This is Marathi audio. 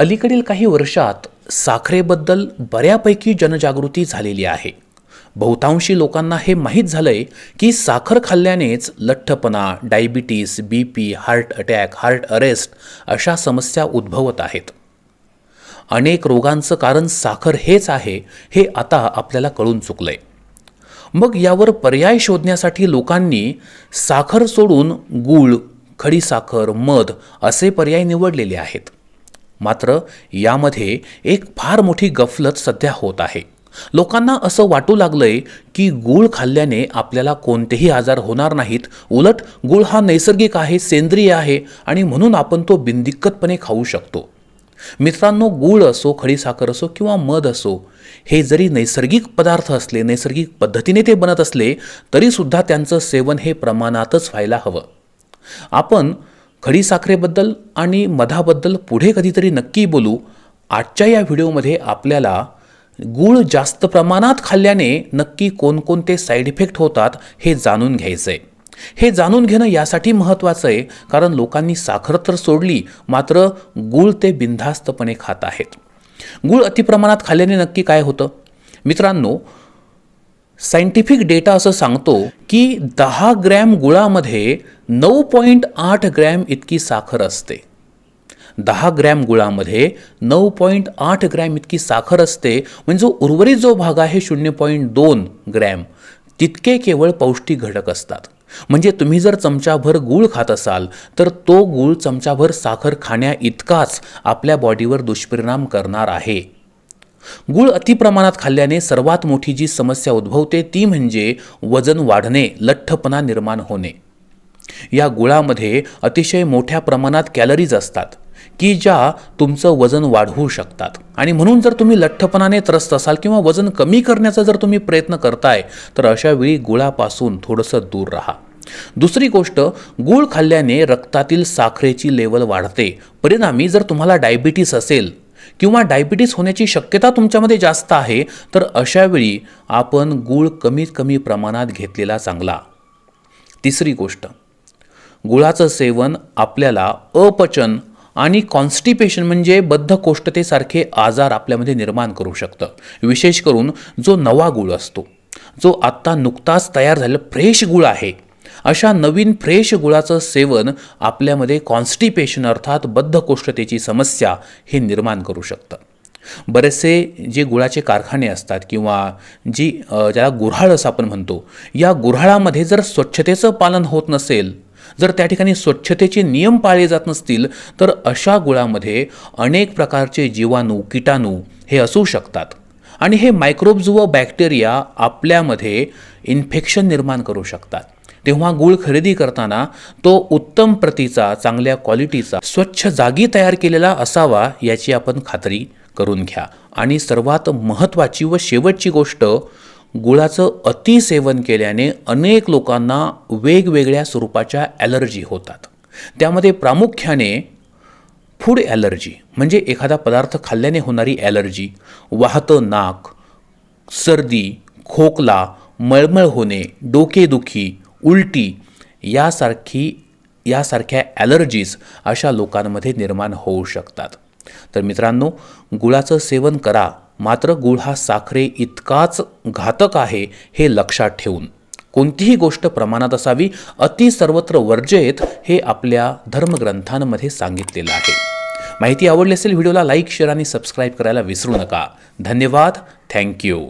अलीकडील काही वर्षात साखरेबद्दल बऱ्यापैकी जनजागृती झालेली आहे बहुतांशी लोकांना हे माहीत झालंय की साखर खाल्ल्यानेच लठ्ठपणा diabetes B P heart attack heart arrest अशा समस्या उद्भवत आहेत अनेक रोगांचं कारण साखर हेच आहे हे आता आपल्याला कळून चुकलंय मग यावर पर्याय शोधण्यासाठी लोकांनी साखर सोडून गूळ खडीसाखर मध असे पर्याय निवडलेले आहेत मात्र यामध्ये एक फार मोठी गफलत सध्या होत आहे लोकांना असं वाटू लागलंय की गूळ खाल्ल्याने आपल्याला कोणतेही आजार होणार नाहीत उलट गूळ हा नैसर्गिक आहे सेंद्रिय आहे आणि म्हणून आपण तो बिनदिक्कतपणे खाऊ शकतो मित्रांनो गूळ असो खडीसाखर असो किंवा मध असो हे जरी नैसर्गिक पदार्थ असले नैसर्गिक पद्धतीने ते बनत असले तरीसुद्धा त्यांचं सेवन हे प्रमाणातच व्हायला हवं आपण खडी साखरेबद्दल आणि मधाबद्दल पुढे कधीतरी नक्की बोलू आजच्या या व्हिडिओमध्ये आपल्याला गूळ जास्त प्रमाणात खाल्ल्याने नक्की कोणकोणते साईड इफेक्ट होतात हे जाणून घ्यायचं आहे हे जाणून घेणं यासाठी महत्त्वाचं आहे कारण लोकांनी साखर तर सोडली मात्र गूळ ते बिनधास्तपणे खात आहेत गूळ अतिप्रमाणात खाल्ल्याने नक्की काय होतं मित्रांनो सायंटिफिक डेटा असं सांगतो की दहा ग्रॅम गुळामध्ये नऊ पॉईंट आठ ग्रॅम इतकी साखर असते दहा ग्रॅम गुळामध्ये नऊ पॉईंट आठ ग्रॅम इतकी साखर असते म्हणजे जो उर्वरित जो भाग आहे शून्य पॉईंट दोन ग्रॅम तितके केवळ पौष्टिक घटक असतात म्हणजे तुम्ही जर चमचाभर गूळ खात असाल तर तो गूळ चमचाभर साखर खाण्या इतकाच आपल्या बॉडीवर दुष्परिणाम करणार आहे गुळ अतिप्रमाणात खाल्ल्याने सर्वात मोठी जी समस्या उद्भवते ती म्हणजे वजन वाढणे लठ्ठपणा निर्माण होणे या गुळामध्ये अतिशय मोठ्या प्रमाणात कॅलरीज असतात की ज्या तुमचं वजन वाढवू शकतात आणि म्हणून जर तुम्ही लठ्ठपणाने त्रस्त असाल किंवा वजन कमी करण्याचा जर तुम्ही प्रयत्न करताय तर अशा वेळी गुळापासून थोडंसं दूर राहा दुसरी गोष्ट गुळ खाल्ल्याने रक्तातील साखरेची लेवल वाढते परिणामी जर तुम्हाला डायबिटीस असेल किंवा डायबिटीस होण्याची शक्यता तुमच्यामध्ये जास्त आहे तर अशावेळी आपण गूळ कमीत कमी प्रमाणात घेतलेला चांगला तिसरी गोष्ट गुळाचं सेवन आपल्याला अपचन आणि कॉन्स्टिपेशन म्हणजे बद्धकोष्ठतेसारखे आजार आपल्यामध्ये निर्माण करू शकतं विशेष करून जो नवा गुळ असतो जो आत्ता नुकताच तयार झालेला फ्रेश गुळ आहे अशा नवीन फ्रेश गुळाचं सेवन आपल्यामध्ये कॉन्स्टिपेशन अर्थात बद्धकोष्ठतेची समस्या हे निर्माण करू शकतं बरेचसे जे गुळाचे कारखाने असतात किंवा जी ज्याला गुऱ्हाळ असं आपण म्हणतो या गुऱ्हाळामध्ये जर स्वच्छतेचं पालन होत नसेल जर त्या ठिकाणी स्वच्छतेचे नियम पाळले जात नसतील तर अशा गुळामध्ये अनेक प्रकारचे जीवाणू किटाणू हे असू शकतात आणि हे मायक्रोब्ज व बॅक्टेरिया आपल्यामध्ये इन्फेक्शन निर्माण करू शकतात तेव्हा गूळ खरेदी करताना तो उत्तम प्रतीचा चांगल्या क्वालिटीचा स्वच्छ जागी तयार केलेला असावा याची आपण खात्री करून घ्या आणि सर्वात महत्त्वाची व शेवटची गोष्ट गुळाचं अतिसेवन केल्याने अनेक लोकांना वेगवेगळ्या स्वरूपाच्या ॲलर्जी होतात त्यामध्ये प्रामुख्याने फूड ॲलर्जी म्हणजे एखादा पदार्थ खाल्ल्याने होणारी ॲलर्जी वाहतं नाक सर्दी खोकला मळमळ होणे डोकेदुखी उलटी यासारखी यासारख्या ॲलर्जीज अशा लोकांमध्ये निर्माण होऊ शकतात तर मित्रांनो गुळाचं सेवन करा मात्र गुळ हा साखरे इतकाच घातक आहे हे लक्षात ठेवून कोणतीही गोष्ट प्रमाणात असावी अति सर्वत्र वर्जयेत हे आपल्या धर्मग्रंथांमध्ये सांगितलेलं आहे माहिती आवडली असेल व्हिडिओला लाईक शेअर आणि सबस्क्राईब करायला विसरू नका धन्यवाद थँक्यू